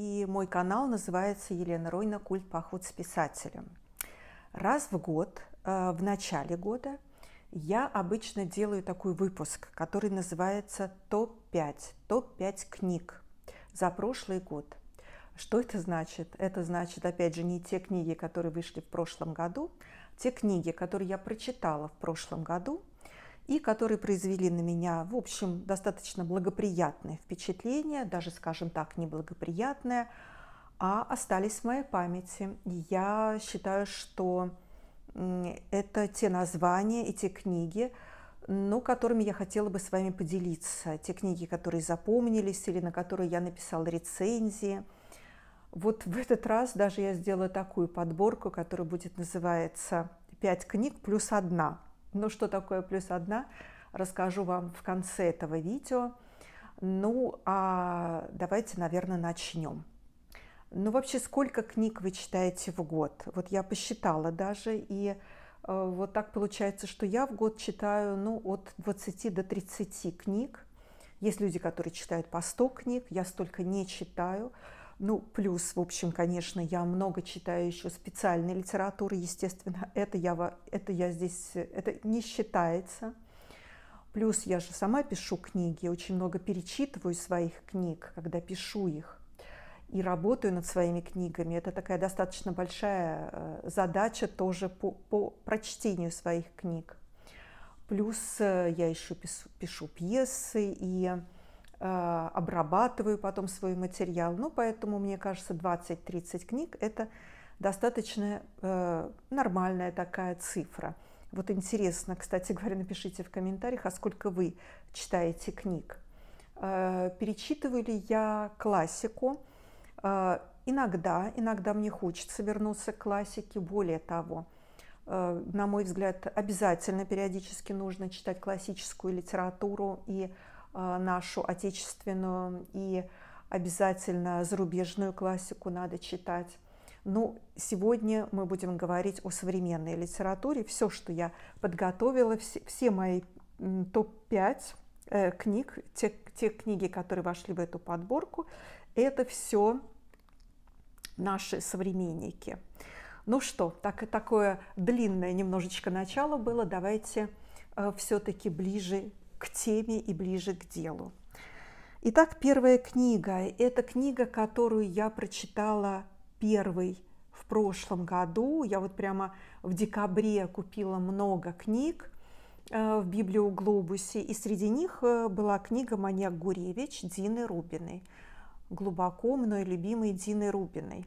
и мой канал называется Елена Ройна «Культ поход с писателем». Раз в год, э, в начале года, я обычно делаю такой выпуск, который называется «Топ-5», «Топ-5 книг» за прошлый год. Что это значит? Это значит, опять же, не те книги, которые вышли в прошлом году, а те книги, которые я прочитала в прошлом году – и которые произвели на меня, в общем, достаточно благоприятное впечатление, даже, скажем так, неблагоприятное, а остались в моей памяти. Я считаю, что это те названия эти книги, но ну, которыми я хотела бы с вами поделиться. Те книги, которые запомнились или на которые я написала рецензии. Вот в этот раз даже я сделала такую подборку, которая будет называться «Пять книг плюс одна». Но ну, что такое плюс одна, расскажу вам в конце этого видео. Ну, а давайте, наверное, начнем. Ну, вообще, сколько книг вы читаете в год? Вот я посчитала даже, и э, вот так получается, что я в год читаю, ну, от 20 до 30 книг. Есть люди, которые читают по 100 книг, я столько не читаю. Ну, плюс, в общем, конечно, я много читаю еще специальной литературы, естественно, это я, это я здесь, это не считается. Плюс я же сама пишу книги, очень много перечитываю своих книг, когда пишу их, и работаю над своими книгами. Это такая достаточно большая э, задача тоже по, по прочтению своих книг. Плюс э, я еще пишу, пишу пьесы и а, обрабатываю потом свой материал. Ну, поэтому, мне кажется, 20-30 книг – это достаточно э, нормальная такая цифра. Вот интересно, кстати говоря, напишите в комментариях, а сколько вы читаете книг. Э, перечитываю ли я классику? Э, иногда, иногда мне хочется вернуться к классике. Более того, э, на мой взгляд, обязательно периодически нужно читать классическую литературу и литературу а, нашу отечественную и обязательно зарубежную классику надо читать. Ну, сегодня мы будем говорить о современной литературе. Все, что я подготовила, все, все мои топ-5 э, книг, те, те книги, которые вошли в эту подборку, это все наши современники. Ну что, так, такое длинное немножечко начало было. Давайте э, все-таки ближе к теме и ближе к делу. Итак, первая книга. Это книга, которую я прочитала первой в прошлом году. Я вот прямо в декабре купила много книг э, в Библиоглобусе, и среди них э, была книга «Маньяк Гуревич» Дины Рубиной, глубоко мной любимой Дины Рубиной.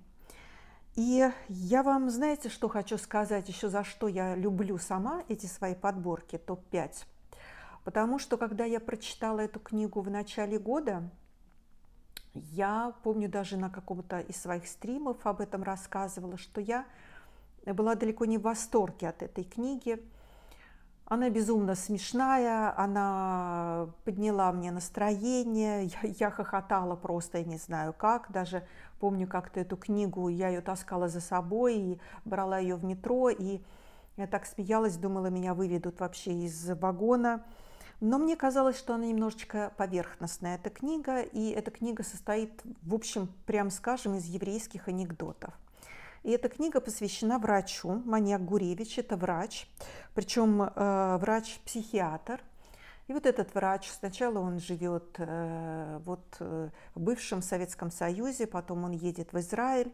И я вам, знаете, что хочу сказать, еще за что я люблю сама эти свои подборки, топ-5. Потому что, когда я прочитала эту книгу в начале года, я помню даже на каком-то из своих стримов об этом рассказывала, что я была далеко не в восторге от этой книги. Она безумно смешная, она подняла мне настроение, я, я хохотала просто, я не знаю как, даже помню как-то эту книгу, я ее таскала за собой и брала ее в метро, и я так смеялась, думала, меня выведут вообще из вагона. Но мне казалось, что она немножечко поверхностная, эта книга, и эта книга состоит, в общем, прям скажем, из еврейских анекдотов. И эта книга посвящена врачу, маньяк Гуревич, это врач, причем э, врач-психиатр. И вот этот врач, сначала он живет э, вот, э, в бывшем Советском Союзе, потом он едет в Израиль,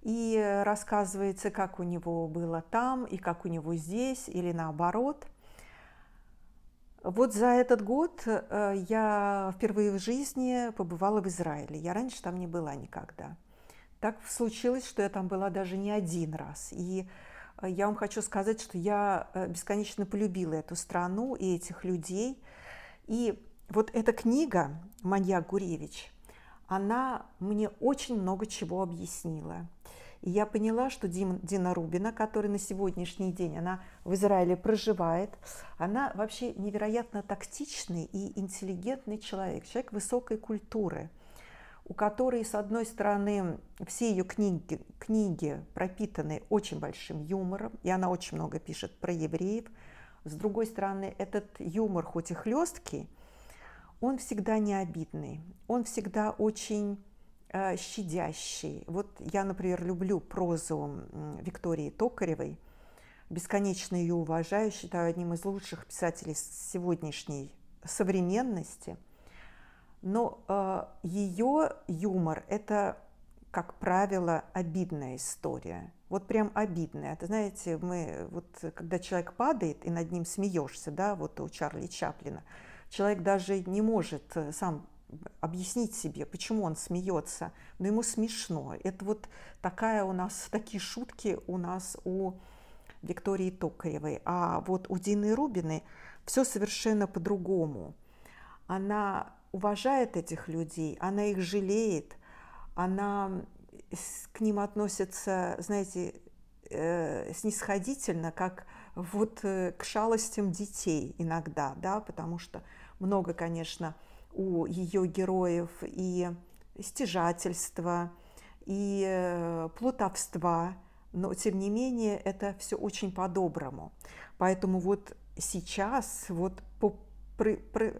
и рассказывается, как у него было там и как у него здесь, или наоборот – вот за этот год э, я впервые в жизни побывала в Израиле. Я раньше там не была никогда. Так случилось, что я там была даже не один раз. И э, я вам хочу сказать, что я э, бесконечно полюбила эту страну и этих людей. И вот эта книга «Маньяк Гуревич», она мне очень много чего объяснила. И я поняла, что Дим, Дина Рубина, которая на сегодняшний день, она в Израиле проживает, она вообще невероятно тактичный и интеллигентный человек, человек высокой культуры, у которой, с одной стороны, все ее книги, книги пропитаны очень большим юмором, и она очень много пишет про евреев. С другой стороны, этот юмор, хоть и хлесткий, он всегда не обидный, он всегда очень Э, щадящий. Вот я, например, люблю прозу Виктории Токаревой, бесконечно ее уважаю, считаю одним из лучших писателей сегодняшней современности. Но э, ее юмор – это, как правило, обидная история. Вот прям обидная. Это, знаете, мы, вот, когда человек падает и над ним смеешься, да, вот у Чарли Чаплина, человек даже не может э, сам объяснить себе, почему он смеется, но ему смешно. Это вот такая у нас, такие шутки у нас у Виктории Токаревой. А вот у Дины Рубины все совершенно по-другому. Она уважает этих людей, она их жалеет, она к ним относится, знаете, э, снисходительно, как вот э, к шалостям детей иногда, да, потому что много, конечно, у ее героев и стяжательства, и э, плутовства, но тем не менее это все очень по-доброму. Поэтому вот сейчас, вот по, при, при,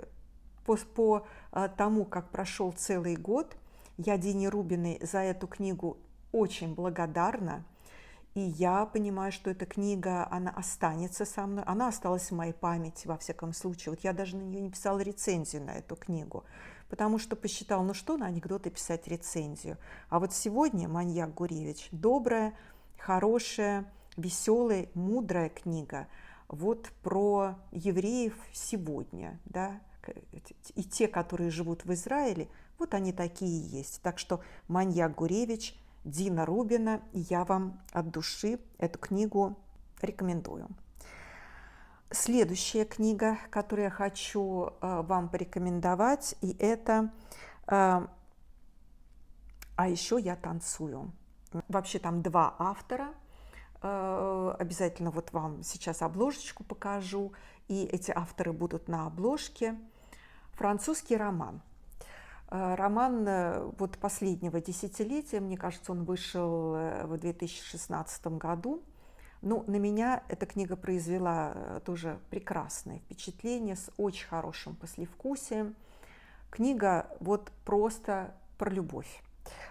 по, по э, тому, как прошел целый год, я Дине Рубиной за эту книгу очень благодарна. И я понимаю, что эта книга, она останется со мной, она осталась в моей памяти, во всяком случае. Вот я даже на нее не писала рецензию на эту книгу, потому что посчитал, ну что на анекдоты писать рецензию. А вот сегодня «Маньяк Гуревич» – добрая, хорошая, веселая, мудрая книга. Вот про евреев сегодня, да, и те, которые живут в Израиле, вот они такие есть. Так что «Маньяк Гуревич» – Дина Рубина. И я вам от души эту книгу рекомендую. Следующая книга, которую я хочу э, вам порекомендовать, и это э, «А еще я танцую». Вообще там два автора. Э, обязательно вот вам сейчас обложечку покажу, и эти авторы будут на обложке. Французский роман – а, роман э, вот последнего десятилетия, мне кажется, он вышел э, в 2016 году. Ну, на меня эта книга произвела э, тоже прекрасное впечатление с очень хорошим послевкусием. Книга вот просто про любовь.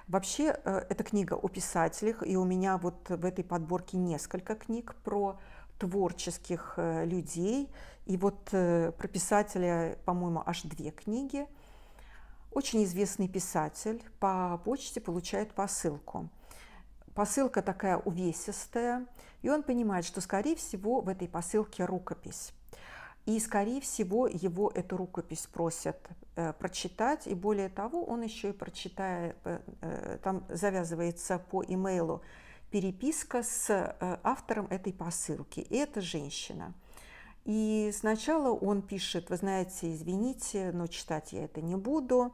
Вообще, эта книга о писателях, и у меня вот в этой подборке несколько книг про творческих людей. И вот про писателя, по-моему, аж две книги. Очень известный писатель по почте получает посылку. Посылка такая увесистая, и он понимает, что, скорее всего, в этой посылке рукопись. И, скорее всего, его эту рукопись просят э, прочитать. И более того, он еще и прочитая э, э, там завязывается по имейлу переписка с э, автором этой посылки. И это женщина. И сначала он пишет, вы знаете, извините, но читать я это не буду.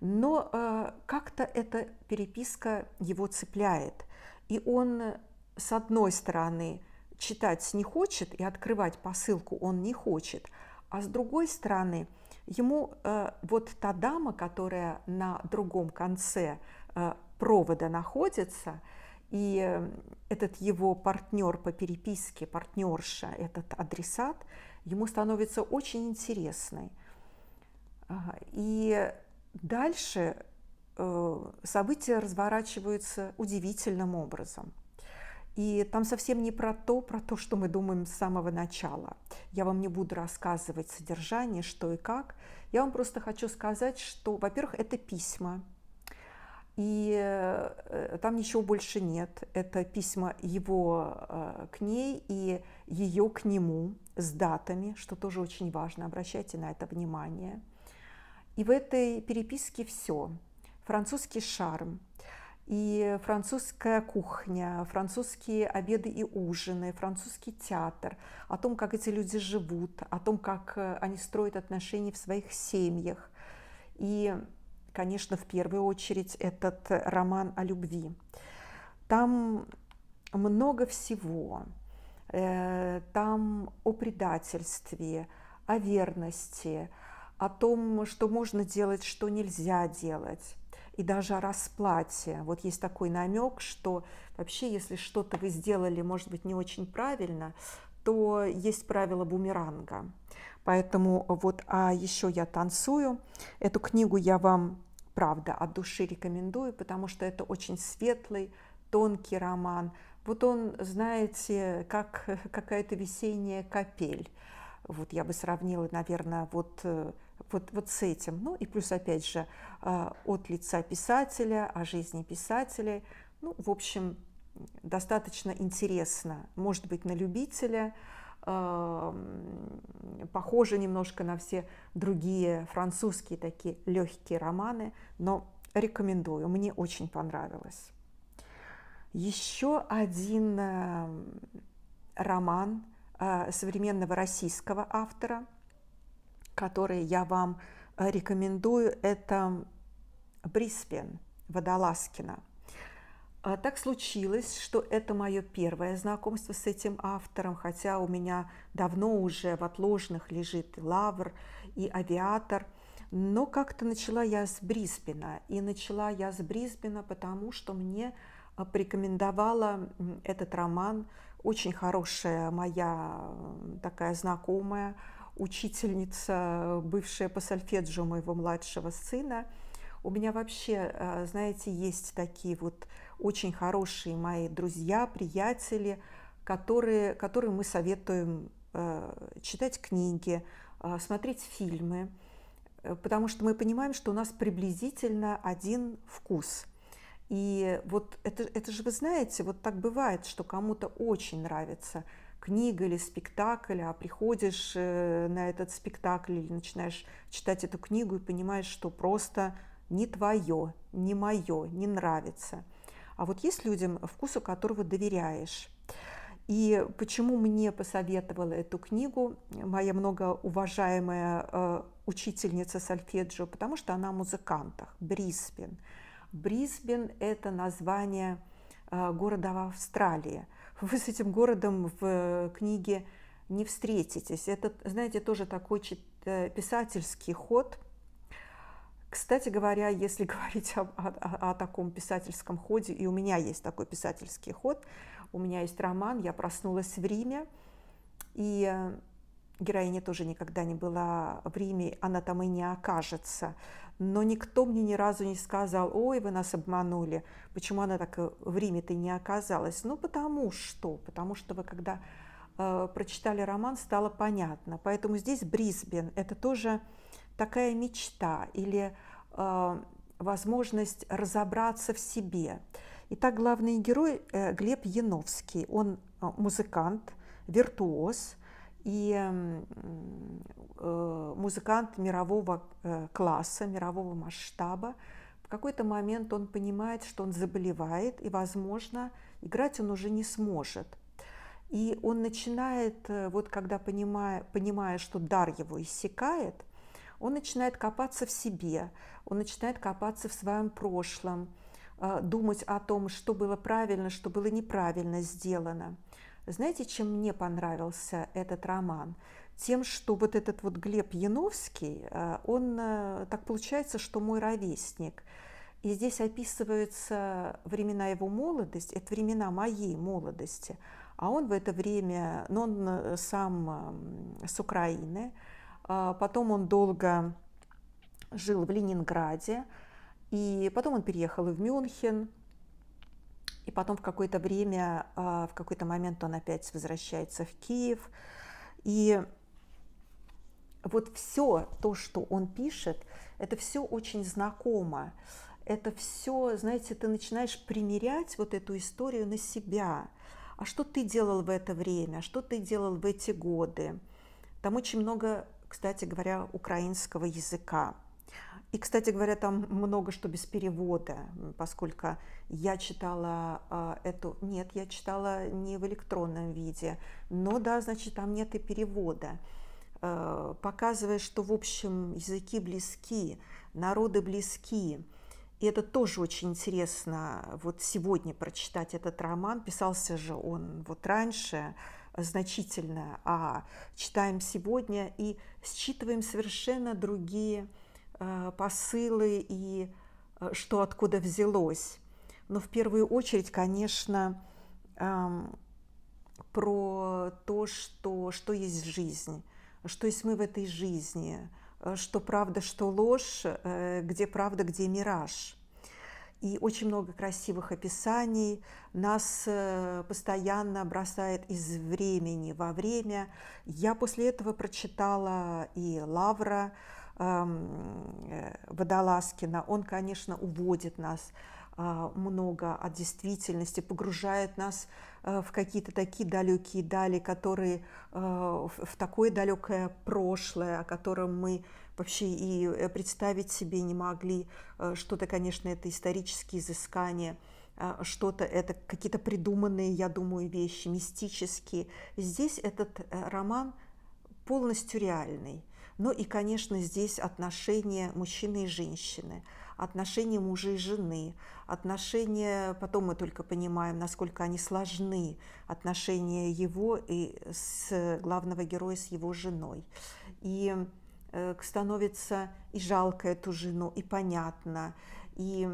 Но э, как-то эта переписка его цепляет. И он, э, с одной стороны, читать не хочет, и открывать посылку он не хочет. А с другой стороны, ему э, вот та дама, которая на другом конце э, провода находится, и эм, этот его партнер по переписке, партнерша, этот адресат, ему становится очень интересной. И дальше э, события разворачиваются удивительным образом. И там совсем не про то, про то, что мы думаем с самого начала. Я вам не буду рассказывать содержание, что и как. Я вам просто хочу сказать, что, во-первых, это письма, и э, там ничего больше нет. Это письма его э, к ней и ее к нему с датами, что тоже очень важно. Обращайте на это внимание. И в этой переписке все. Французский шарм, и французская кухня, французские обеды и ужины, французский театр, о том, как эти люди живут, о том, как э, они строят отношения в своих семьях. И конечно, в первую очередь этот э, роман о любви. Там много всего. Э, там о предательстве, о верности, о том, что можно делать, что нельзя делать, и даже о расплате. Вот есть такой намек, что вообще, если что-то вы сделали, может быть, не очень правильно, то есть правило бумеранга. Поэтому вот, а еще я танцую. Эту книгу я вам, правда, от души рекомендую, потому что это очень светлый, тонкий роман. Вот он, знаете, как какая-то весенняя капель. Вот я бы сравнила, наверное, вот, э, вот, вот с этим. Ну и плюс, опять же, а, от лица писателя, о жизни писателей. Ну, в общем, достаточно интересно. Может быть, на любителя – похожи немножко на все другие французские такие легкие романы, но рекомендую, мне очень понравилось. Еще один роман а, современного российского автора, который я вам э, рекомендую, это «Бриспен» Водолазкина – а так случилось, что это мое первое знакомство с этим автором, хотя у меня давно уже в отложенных лежит и «Лавр» и «Авиатор». Но как-то начала я с Брисбена. И начала я с Брисбена, потому что мне а, порекомендовала этот роман очень хорошая моя такая знакомая, учительница, бывшая по сольфеджио моего младшего сына. У меня вообще, а, знаете, есть такие вот очень хорошие мои друзья, приятели, которые, которые мы советуем э, читать книги, э, смотреть фильмы, э, потому что мы понимаем, что у нас приблизительно один вкус. И вот это, это же вы знаете, вот так бывает, что кому-то очень нравится книга или спектакль, а приходишь на этот спектакль или начинаешь читать эту книгу и понимаешь, что просто не твое, не мое, не нравится – а вот есть людям, э, вкусу которого доверяешь. И почему мне посоветовала эту книгу э, моя многоуважаемая э, учительница сольфеджио? Потому что она о музыкантах, Брисбен. Брисбен – это название э, города в Австралии. Вы с этим городом в э, книге не встретитесь. Это, знаете, тоже такой чит, э, писательский ход – кстати говоря, если говорить о, о, о таком писательском ходе, и у меня есть такой писательский ход, у меня есть роман «Я проснулась в Риме», и э, героиня тоже никогда не была в Риме, она там и не окажется. Но никто мне ни разу не сказал, ой, вы нас обманули, почему она так э, в Риме-то не оказалась? Ну, потому что, потому что вы когда э, прочитали роман, стало понятно. Поэтому здесь Брисбен, это тоже такая мечта или э, возможность разобраться в себе. Итак, главный герой э, Глеб Яновский. Он э, музыкант, виртуоз и э, музыкант мирового э, класса, мирового масштаба. В какой-то момент он понимает, что он заболевает, и, возможно, играть он уже не сможет. И он начинает, э, вот когда понимая, понимая, что дар его иссякает, он начинает копаться в себе, он начинает копаться в своем прошлом, а, думать о том, что было правильно, что было неправильно сделано. Знаете, чем мне понравился этот роман? Тем, что вот этот вот Глеб Яновский, а, он, а, так получается, что мой ровесник. И здесь описываются времена его молодости, это времена моей молодости. А он в это время, но ну, он э, сам с Украины, а, потом он долго жил в Ленинграде, и потом он переехал и в Мюнхен, и потом в какое-то время, а, в какой-то момент он опять возвращается в Киев. И вот все то, что он пишет, это все очень знакомо. Это все, знаете, ты начинаешь примерять вот эту историю на себя. А что ты делал в это время? Что ты делал в эти годы? Там очень много кстати говоря, украинского языка. И, кстати говоря, там много что без перевода, поскольку я читала э, эту... Нет, я читала не в электронном виде, но да, значит, там нет и перевода, э, показывая, что, в общем, языки близки, народы близки. И это тоже очень интересно вот сегодня прочитать этот роман. Писался же он вот раньше, значительно, а читаем сегодня и считываем совершенно другие а, посылы и а, что откуда взялось. Но в первую очередь, конечно, про то, что, что есть жизнь, что есть мы в этой жизни, а, что правда, что ложь, э, где правда, где мираж – и очень много красивых описаний. Нас э, постоянно бросает из времени во время. Я после этого прочитала и Лавра эм, э, Водолазкина. Он, конечно, уводит нас э, много от действительности, погружает нас в какие-то такие далекие дали, которые в такое далекое прошлое, о котором мы вообще и э, представить себе не могли. Э, что-то, конечно, это исторические изыскания, а, что-то это какие-то придуманные, я думаю, вещи, мистические. Здесь этот э, роман полностью реальный. Ну и, конечно, здесь отношения мужчины и женщины, отношения мужа и жены, отношения, потом мы только понимаем, насколько они сложны, отношения его и с главного героя с его женой. И Э, становится и жалко эту жену, и понятно, и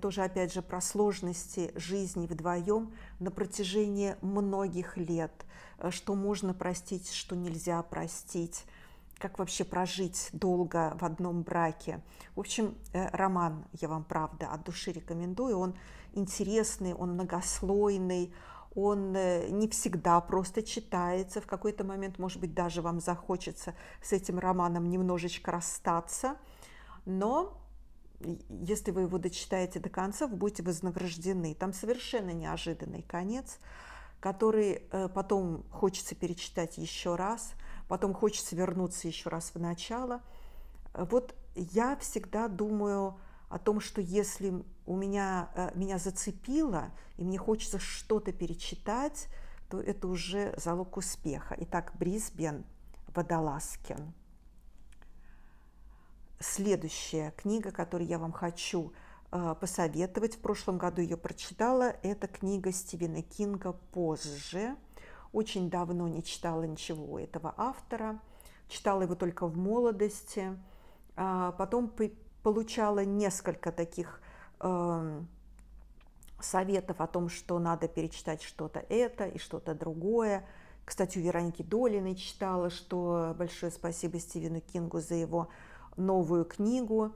тоже, опять же, про сложности жизни вдвоем на протяжении многих лет, э, что можно простить, что нельзя простить, как вообще прожить долго в одном браке. В общем, э, роман я вам, правда, от души рекомендую. Он интересный, он многослойный, он э, не всегда просто читается, в какой-то момент, может быть, даже вам захочется с этим романом немножечко расстаться, но если вы его дочитаете до конца, вы будете вознаграждены. Там совершенно неожиданный конец, который э, потом хочется перечитать еще раз, потом хочется вернуться еще раз в начало. Э, вот я всегда думаю, о том, что если у меня, э, меня зацепило, и мне хочется что-то перечитать, то это уже залог успеха. Итак, Брисбен, Водолазкин. Следующая книга, которую я вам хочу э, посоветовать, в прошлом году ее прочитала, это книга Стивена Кинга «Позже». Очень давно не читала ничего этого автора, читала его только в молодости. А, потом получала несколько таких э, советов о том, что надо перечитать что-то это и что-то другое. Кстати, у Вероники Долиной читала, что большое спасибо Стивену Кингу за его новую книгу.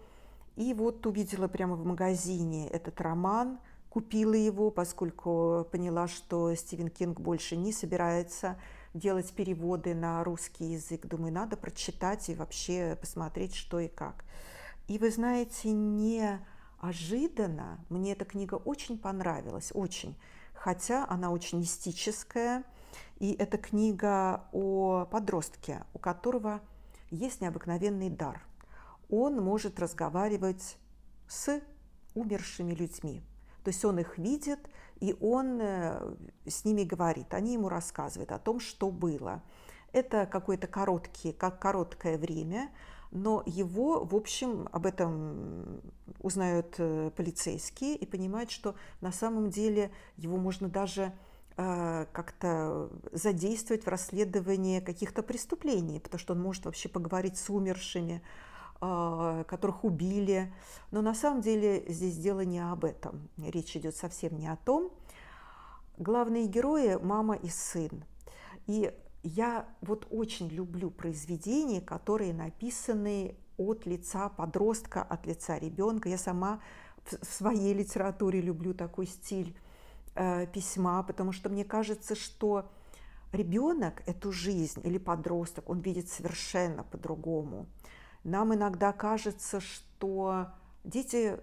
И вот увидела прямо в магазине этот роман, купила его, поскольку поняла, что Стивен Кинг больше не собирается делать переводы на русский язык. Думаю, надо прочитать и вообще посмотреть, что и как. И вы знаете, неожиданно мне эта книга очень понравилась, очень. Хотя она очень мистическая, и это книга о подростке, у которого есть необыкновенный дар. Он может разговаривать с умершими людьми. То есть он их видит, и он э, с ними говорит, они ему рассказывают о том, что было. Это какое-то короткое, как короткое время, но его, в общем, об этом узнают э, полицейские и понимают, что на самом деле его можно даже э, как-то задействовать в расследовании каких-то преступлений, потому что он может вообще поговорить с умершими, э, которых убили. Но на самом деле здесь дело не об этом. Речь идет совсем не о том. Главные герои – мама и сын. И я вот очень люблю произведения, которые написаны от лица подростка, от лица ребенка. Я сама в своей литературе люблю такой стиль э, письма, потому что мне кажется, что ребенок эту жизнь или подросток, он видит совершенно по-другому. Нам иногда кажется, что дети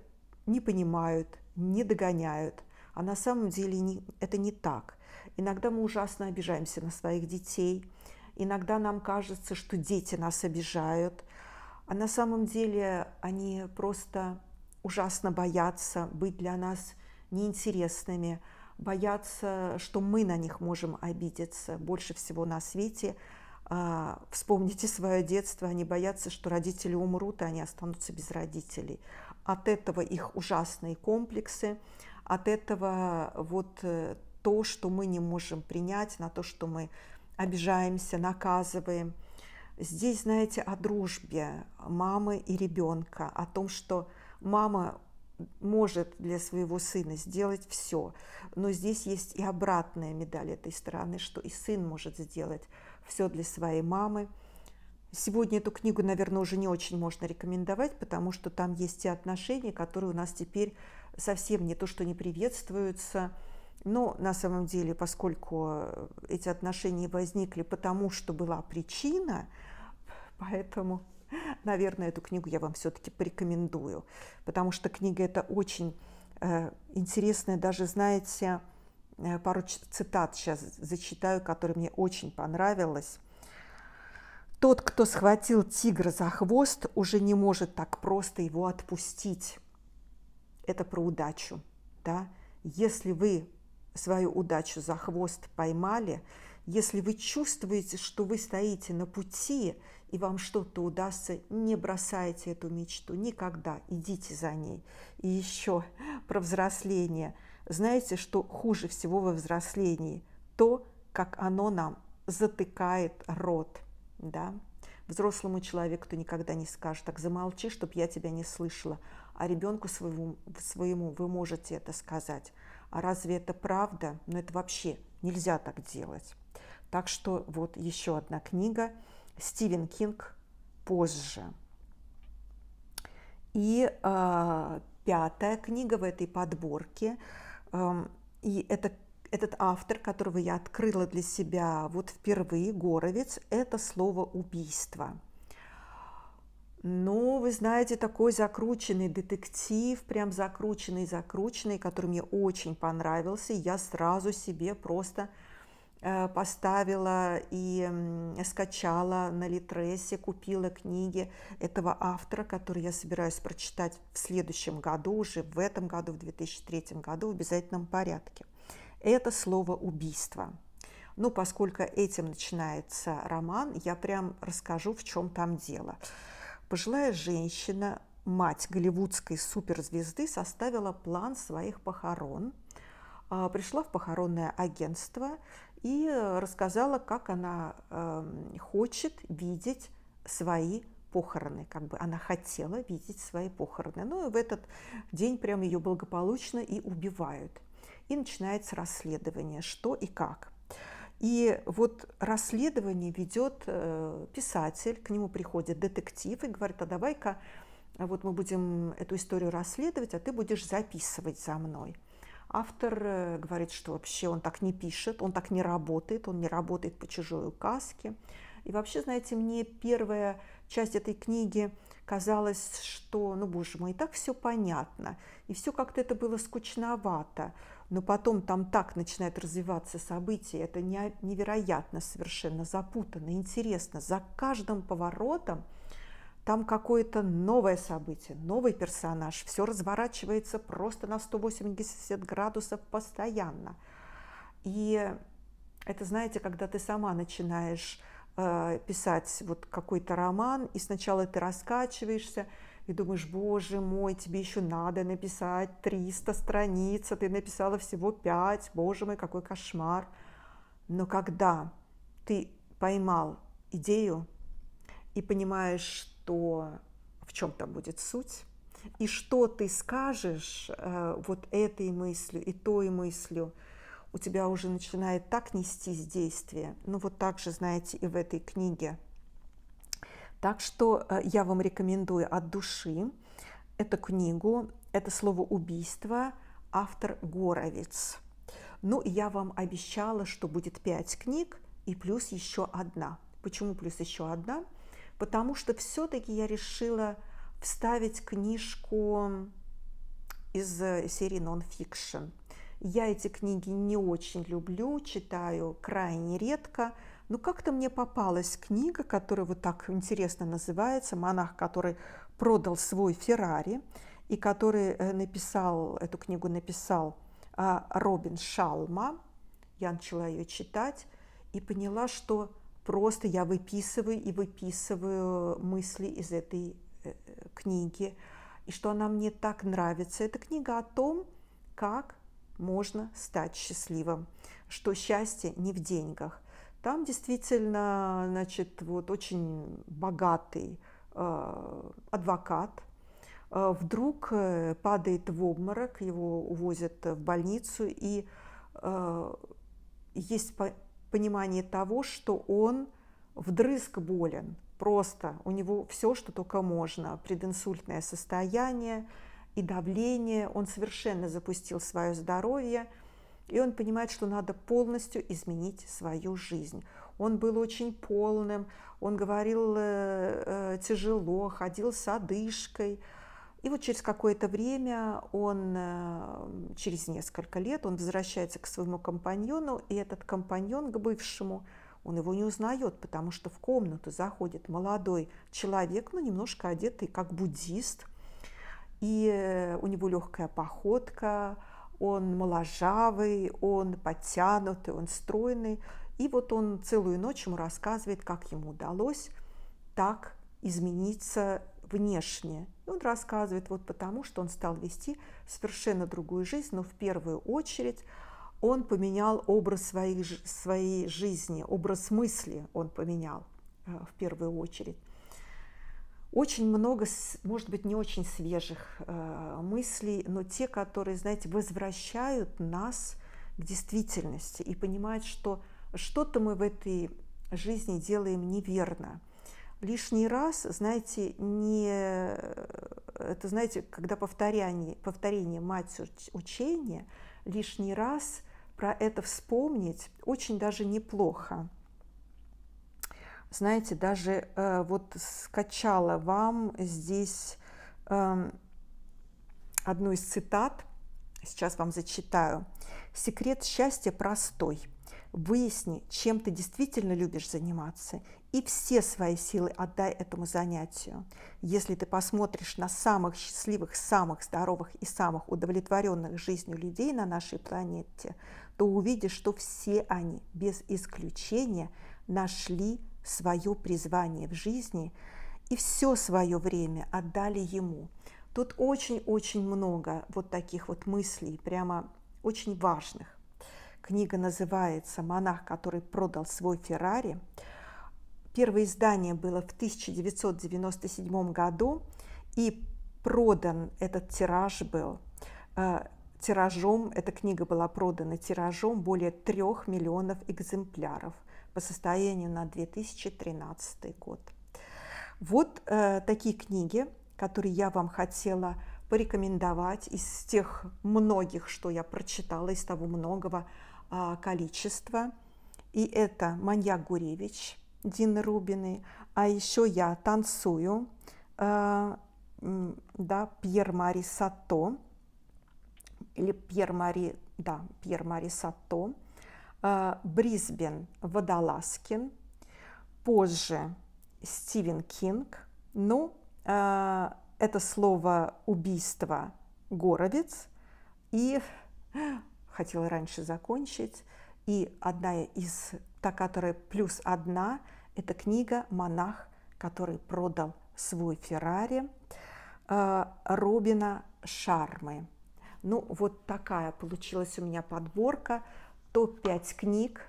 не понимают, не догоняют, а на самом деле не, это не так. Иногда мы ужасно обижаемся на своих детей. Иногда нам кажется, что дети нас обижают. А на самом деле они просто ужасно боятся быть для нас неинтересными, боятся, что мы на них можем обидеться больше всего на свете. А, вспомните свое детство, они боятся, что родители умрут, и а они останутся без родителей. От этого их ужасные комплексы, от этого вот э, то, что мы не можем принять, на то, что мы обижаемся, наказываем. Здесь, знаете, о дружбе мамы и ребенка, о том, что мама может для своего сына сделать все. Но здесь есть и обратная медаль этой стороны, что и сын может сделать все для своей мамы. Сегодня эту книгу, наверное, уже не очень можно рекомендовать, потому что там есть те отношения, которые у нас теперь совсем не то, что не приветствуются, но на самом деле, поскольку эти отношения возникли потому, что была причина, поэтому, наверное, эту книгу я вам все-таки порекомендую, потому что книга это очень э, интересная, даже, знаете, э, пару цитат сейчас зачитаю, которые мне очень понравилось. Тот, кто схватил тигра за хвост, уже не может так просто его отпустить. Это про удачу. Да? Если вы свою удачу за хвост поймали, если вы чувствуете, что вы стоите на пути и вам что-то удастся, не бросайте эту мечту никогда, идите за ней. И еще про взросление. Знаете, что хуже всего во взрослении? То, как оно нам затыкает рот. Да? Взрослому человеку ты никогда не скажешь, так замолчи, чтобы я тебя не слышала. А ребенку своему, своему вы можете это сказать. А разве это правда? Но ну, это вообще нельзя так делать. Так что вот еще одна книга Стивен Кинг позже. И э, пятая книга в этой подборке. Э, и это этот автор, которого я открыла для себя вот впервые, Горовец, это слово «убийство». Ну, вы знаете, такой закрученный детектив, прям закрученный-закрученный, который мне очень понравился. Я сразу себе просто э, поставила и скачала на Литресе, купила книги этого автора, который я собираюсь прочитать в следующем году, уже в этом году, в 2003 году, в обязательном порядке. Это слово «убийство». Ну, поскольку этим начинается роман, я прям расскажу, в чем там дело. Пожилая женщина, мать голливудской суперзвезды, составила план своих похорон, а, пришла в похоронное агентство и рассказала, как она эм, хочет видеть свои похороны, как бы она хотела видеть свои похороны. Ну и в этот день прям ее благополучно и убивают. И начинается расследование, что и как. И вот расследование ведет э, писатель, к нему приходит детектив и говорит, а давай-ка а вот мы будем эту историю расследовать, а ты будешь записывать за мной. Автор э, говорит, что вообще он так не пишет, он так не работает, он не работает по чужой указке. И вообще, знаете, мне первая часть этой книги – Казалось, что, ну, боже мой, и так все понятно, и все как-то это было скучновато, но потом там так начинает развиваться события, это невероятно совершенно запутанно, интересно, за каждым поворотом там какое-то новое событие, новый персонаж, все разворачивается просто на 180 градусов постоянно. И это, знаете, когда ты сама начинаешь а, писать вот какой-то роман, и сначала ты раскачиваешься, и думаешь, боже мой, тебе еще надо написать 300 страниц, а ты написала всего 5, боже мой, какой кошмар. Но когда ты поймал идею и понимаешь, что в чем там будет суть, и что ты скажешь э, вот этой мыслью и той мыслью, у тебя уже начинает так нестись действие. Ну вот так же, знаете, и в этой книге. Так что э, я вам рекомендую от души эту книгу. Это слово «убийство», автор Горовец. Ну, я вам обещала, что будет пять книг и плюс еще одна. Почему плюс еще одна? Потому что все-таки я решила вставить книжку из э, серии нон-фикшн – я эти книги не очень люблю, читаю крайне редко. Но как-то мне попалась книга, которая вот так интересно называется «Монах, который продал свой Феррари», и который э, написал, эту книгу написал а, Робин Шалма. Я начала ее читать и поняла, что просто я выписываю и выписываю мысли из этой э, э, книги, и что она мне так нравится. Это книга о том, как можно стать счастливым, что счастье не в деньгах. Там действительно, значит, вот очень богатый э, адвокат э, вдруг э, падает в обморок, его увозят в больницу, и э, есть по понимание того, что он вдрызг болен, просто у него все, что только можно, прединсультное состояние – и давление, он совершенно запустил свое здоровье, и он понимает, что надо полностью изменить свою жизнь. Он был очень полным, он говорил э, э, тяжело, ходил с одышкой. И вот через какое-то время он, э, через несколько лет, он возвращается к своему компаньону, и этот компаньон к бывшему, он его не узнает, потому что в комнату заходит молодой человек, ну, немножко одетый, как буддист – и э, у него легкая походка, он моложавый, он подтянутый, он стройный. И вот он целую ночь ему рассказывает, как ему удалось так измениться внешне. И он рассказывает вот потому, что он стал вести совершенно другую жизнь, но в первую очередь он поменял образ своей, своей жизни, образ мысли он поменял э, в первую очередь очень много, может быть, не очень свежих э, мыслей, но те, которые, знаете, возвращают нас к действительности и понимают, что что-то мы в этой жизни делаем неверно. Лишний раз, знаете, не... Это, знаете, когда повторяние, повторение мать учения, лишний раз про это вспомнить очень даже неплохо знаете, даже э, вот скачала вам здесь э, одну из цитат, сейчас вам зачитаю. «Секрет счастья простой. Выясни, чем ты действительно любишь заниматься, и все свои силы отдай этому занятию. Если ты посмотришь на самых счастливых, самых здоровых и самых удовлетворенных жизнью людей на нашей планете, то увидишь, что все они, без исключения, нашли свое призвание в жизни и все свое время отдали ему. Тут очень-очень много вот таких вот мыслей, прямо очень важных. Книга называется «Монах, который продал свой Феррари». Первое издание было в 1997 году, и продан этот тираж был. Э, тиражом, эта книга была продана тиражом более трех миллионов экземпляров – по состоянию на 2013 год. Вот э, такие книги, которые я вам хотела порекомендовать из тех многих, что я прочитала, из того многого э, количества. И это «Маньяк Гуревич» Дина Рубины, а еще я «Танцую», э, да, Пьер Мари Сато, или Пьер Мари, да, Пьер Мари Сато, Брисбен Водолазкин, позже Стивен Кинг. Ну, э, это слово «убийство» Горовец. И хотела раньше закончить. И одна из, та, которая плюс одна, это книга «Монах, который продал свой Феррари» э, Робина Шармы. Ну, вот такая получилась у меня подборка – топ-5 книг.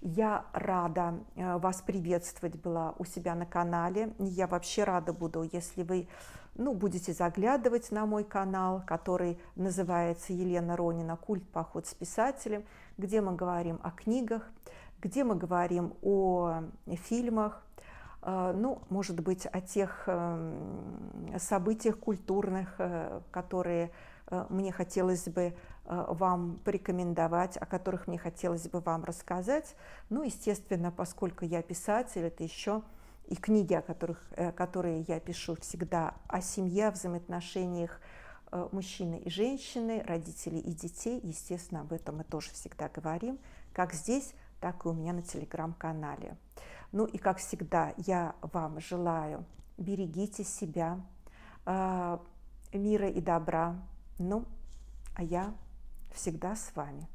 Я рада э, вас приветствовать была у себя на канале. Я вообще рада буду, если вы ну, будете заглядывать на мой канал, который называется Елена Ронина «Культ. Поход с писателем», где мы говорим о книгах, где мы говорим о фильмах, э, ну, может быть, о тех э, событиях культурных, которые мне хотелось бы Э, вам порекомендовать, о которых мне хотелось бы вам рассказать. Ну, естественно, поскольку я писатель, это еще и книги, о которых, э, которые я пишу всегда о семье, о взаимоотношениях э, мужчины и женщины, родителей и детей. Естественно, об этом мы тоже всегда говорим, как здесь, так и у меня на телеграм-канале. Ну и, как всегда, я вам желаю, берегите себя, мира и добра. Ну, а я всегда с вами.